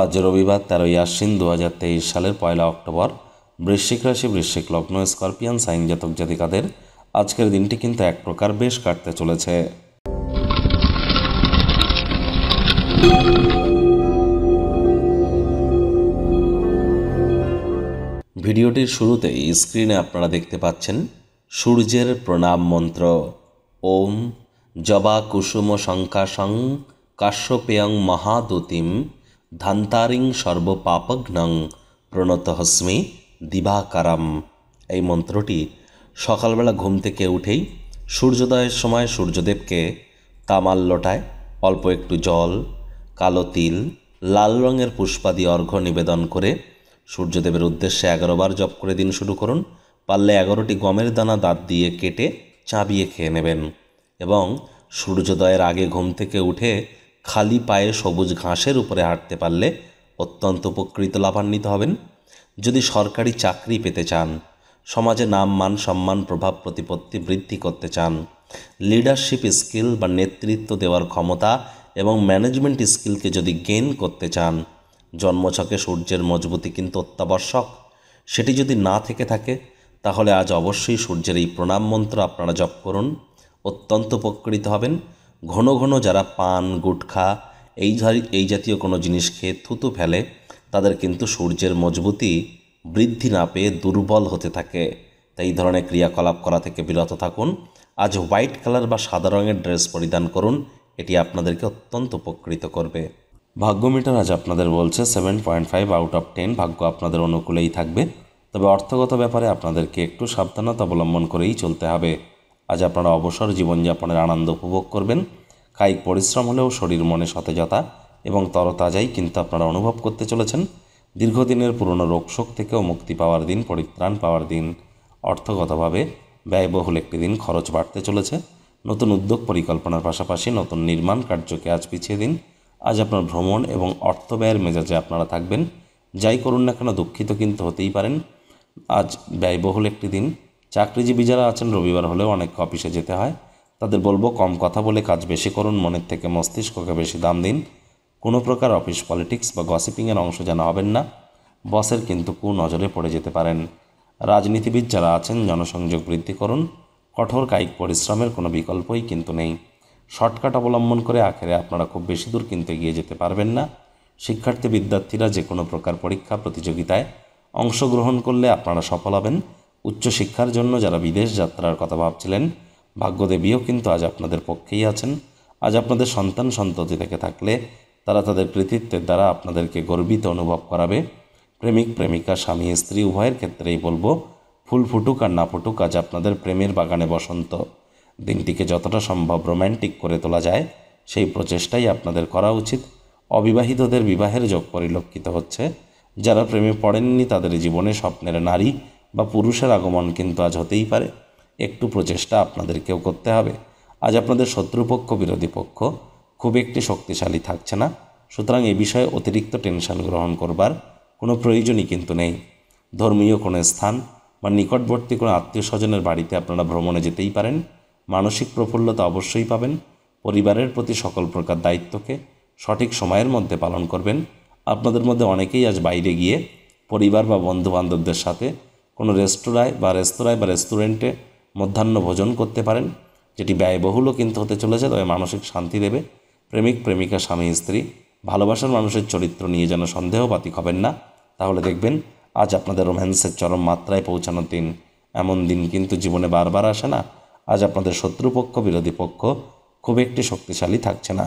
আজ রবিবার তেরোই আশ্বিন দু হাজার তেইশ সালের পয়লা অক্টোবর বৃশ্চিক রাশি বৃশ্চিক লগ্ন স্করপিয়ান সাইন জাতক জাতিকাদের আজকের দিনটি কিন্তু এক প্রকার বেশ কাটতে চলেছে ভিডিওটির শুরুতেই স্ক্রিনে আপনারা দেখতে পাচ্ছেন সূর্যের প্রণাম মন্ত্র ওম জবা কুসুম শঙ্কাশং কাশ্যপেয়ং মহাদুতিম ধান্তারিং সর্বপাপঘ্নং প্রণত হস্মি দিবাকারাম এই মন্ত্রটি সকালবেলা ঘুম থেকে উঠেই সূর্যোদয়ের সময় সূর্যদেবকে তামাল লোটায় অল্প একটু জল কালো তিল লাল রঙের পুষ্পাদি অর্ঘ্য নিবেদন করে সূর্যদেবের উদ্দেশ্যে এগারোবার জপ করে দিন শুরু করুন পারলে এগারোটি গমের দানা দাঁত দিয়ে কেটে চাবিয়ে খেয়ে নেবেন এবং সূর্যোদয়ের আগে ঘুম থেকে উঠে খালি পায়ে সবুজ ঘাসের উপরে হাঁটতে পারলে অত্যন্ত উপকৃত লাভান্বিত হবেন যদি সরকারি চাকরি পেতে চান সমাজে নাম মান সম্মান প্রভাব প্রতিপত্তি বৃদ্ধি করতে চান লিডারশিপ স্কিল বা নেতৃত্ব দেওয়ার ক্ষমতা এবং ম্যানেজমেন্ট স্কিলকে যদি গেইন করতে চান জন্মছকে সূর্যের মজবুতি কিন্তু অত্যাবশ্যক সেটি যদি না থেকে থাকে তাহলে আজ অবশ্যই সূর্যের এই প্রণাম মন্ত্র আপনারা জপ করুন অত্যন্ত উপকৃত হবেন ঘন ঘন যারা পান গুটখা এই এই জাতীয় কোনো জিনিস খেয়ে থুতু ফেলে তাদের কিন্তু সূর্যের মজবুতি বৃদ্ধি না পেয়ে দুর্বল হতে থাকে তাই এই ধরনের ক্রিয়াকলাপ করা থেকে বিরত থাকুন আজ হোয়াইট কালার বা সাদা রঙের ড্রেস পরিধান করুন এটি আপনাদেরকে অত্যন্ত উপকৃত করবে ভাগ্যমিটার আজ আপনাদের বলছে seven point five out of ten ভাগ্য আপনাদের অনুকূলেই থাকবে তবে অর্থগত ব্যাপারে আপনাদেরকে একটু সাবধানতা অবলম্বন করেই চলতে হবে আজ আপনারা অবসর জীবনযাপনের আনন্দ উপভোগ করবেন কায়িক পরিশ্রম হলেও শরীর মনে সতেজতা এবং তরতাজাই কিন্তু আপনারা অনুভব করতে চলেছেন দীর্ঘদিনের পুরনো রোগশোক থেকেও মুক্তি পাওয়ার দিন পরিত্রাণ পাওয়ার দিন অর্থগতভাবে ব্যয়বহুল একটি দিন খরচ বাড়তে চলেছে নতুন উদ্যোগ পরিকল্পনার পাশাপাশি নতুন নির্মাণ কার্যকে আজ পিছিয়ে দিন আজ আপনার ভ্রমণ এবং অর্থ ব্যয়ের মেজাজে আপনারা থাকবেন যাই করুন না কেন দুঃখিত কিন্তু হতেই পারেন আজ ব্যয়বহুল একটি দিন চাকরিজীবী যারা আছেন রবিবার হলেও অনেক অফিসে যেতে হয় তাদের বলবো কম কথা বলে কাজ বেশি করুন মনের থেকে মস্তিষ্ককে বেশি দাম দিন কোনো প্রকার অফিস পলিটিক্স বা গসিপিংয়ের অংশ যেন হবেন না বসের কিন্তু কু নজরে পড়ে যেতে পারেন রাজনীতিবিদ যারা আছেন জনসংযোগ বৃদ্ধি করুন কঠোর কায়িক পরিশ্রমের কোনো বিকল্পই কিন্তু নেই শর্টকাট অবলম্বন করে আখেরে আপনারা খুব বেশি দূর কিন্তু এগিয়ে যেতে পারবেন না শিক্ষার্থী বিদ্যার্থীরা যে কোনো প্রকার পরীক্ষা প্রতিযোগিতায় অংশগ্রহণ করলে আপনারা সফল হবেন উচ্চশিক্ষার জন্য যারা বিদেশ যাত্রার কথা ভাবছিলেন ভাগ্যদেবীও কিন্তু আজ আপনাদের পক্ষেই আছেন আজ আপনাদের সন্তান সন্ততি থেকে থাকলে তারা তাদের কৃতিত্বের দ্বারা আপনাদেরকে গর্বিত অনুভব করাবে প্রেমিক প্রেমিকা স্বামী স্ত্রী উভয়ের ক্ষেত্রেই বলবো ফুল ফুটুক আর না ফুটুক আজ আপনাদের প্রেমের বাগানে বসন্ত দিনটিকে যতটা সম্ভব রোম্যান্টিক করে তোলা যায় সেই প্রচেষ্টাই আপনাদের করা উচিত অবিবাহিতদের বিবাহের যোগ পরিলক্ষিত হচ্ছে যারা প্রেমে পড়েননি তাদের জীবনে স্বপ্নের নারী বা পুরুষের আগমন কিন্তু আজ হতেই পারে একটু প্রচেষ্টা আপনাদেরকেও করতে হবে আজ আপনাদের শত্রুপক্ষ বিরোধী পক্ষ খুব একটি শক্তিশালী থাকছে না সুতরাং এ বিষয়ে অতিরিক্ত টেনশন গ্রহণ করবার কোনো প্রয়োজনই কিন্তু নেই ধর্মীয় কোনো স্থান বা নিকটবর্তী কোনো আত্মীয় স্বজনের বাড়িতে আপনারা ভ্রমণে যেতেই পারেন মানসিক প্রফুল্লতা অবশ্যই পাবেন পরিবারের প্রতি সকল প্রকার দায়িত্বকে সঠিক সময়ের মধ্যে পালন করবেন আপনাদের মধ্যে অনেকেই আজ বাইরে গিয়ে পরিবার বা বন্ধুবান্ধবদের সাথে কোনো রেস্তোরাঁয় বা রেস্তোরাঁয় বা রেস্টুরেন্টে মধ্যাহ্ন ভোজন করতে পারেন যেটি ব্যয়বহুলও কিন্তু হতে চলেছে তবে মানসিক শান্তি দেবে প্রেমিক প্রেমিকা স্বামী স্ত্রী ভালোবাসার মানুষের চরিত্র নিয়ে যেন সন্দেহপাতিক হবেন না তাহলে দেখবেন আজ আপনাদের রোম্যান্সের চরম মাত্রায় পৌঁছানোর দিন এমন দিন কিন্তু জীবনে বারবার আসে না আজ আপনাদের শত্রুপক্ষ বিরোধী পক্ষ খুব একটি শক্তিশালী থাকছে না